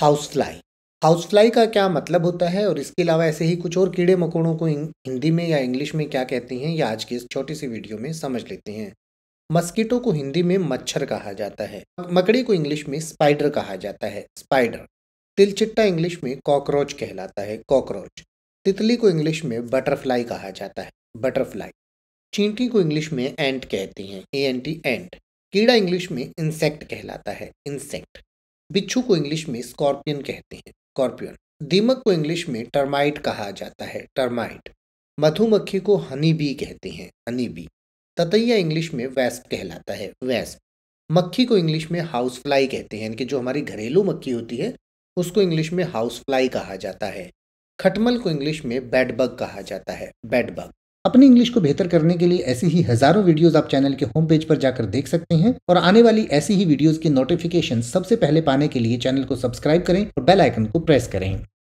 housefly housefly का क्या मतलब होता है और इसके अलावा ऐसे ही कुछ और कीड़े मकोड़ों को हिंदी में या इंग्लिश में क्या कहते हैं या आज की इस छोटी सी वीडियो में समझ लेते हैं मस्कीटो को हिंदी में मच्छर कहा जाता है मकड़ी को इंग्लिश में स्पाइडर कहा जाता है स्पाइडर तिलचिट्टा इंग्लिश में कॉकरोच कहलाता है कॉकरोच तितली को इंग्लिश में बटरफ्लाई कहा जाता है बटरफ्लाई चींटी को इंग्लिश में एंट कहते हैं ए एन टी एंट कीड़ा इंग्लिश में इंसेक्ट कहलाता है इंसेक्ट बिच्छू को इंग्लिश में स्कॉर्पियन कहते हैं स्कॉर्पियन दीमक को इंग्लिश में टर्माइट कहा जाता है टर्माइट मधुमक्खी को हनी बी कहते हैं हनी बी ततैया इंग्लिश में वैस्प कहलाता है वैस्प मक्खी को इंग्लिश में हाउस फ्लाई कहते हैं यानी जो हमारी घरेलू मक्खी होती है उसको इंग्लिश में हाउस फ्लाई कहा जाता है खटमल को इंग्लिश में बेडबग कहा जाता है बेडबग अपनी इंग्लिश को बेहतर करने के लिए ऐसी ही हजारों वीडियोस आप चैनल के होम पेज पर जाकर देख सकते हैं और आने वाली ऐसी ही वीडियोस की नोटिफिकेशन सबसे पहले पाने के लिए चैनल को सब्सक्राइब करें और बेल आइकन को प्रेस करें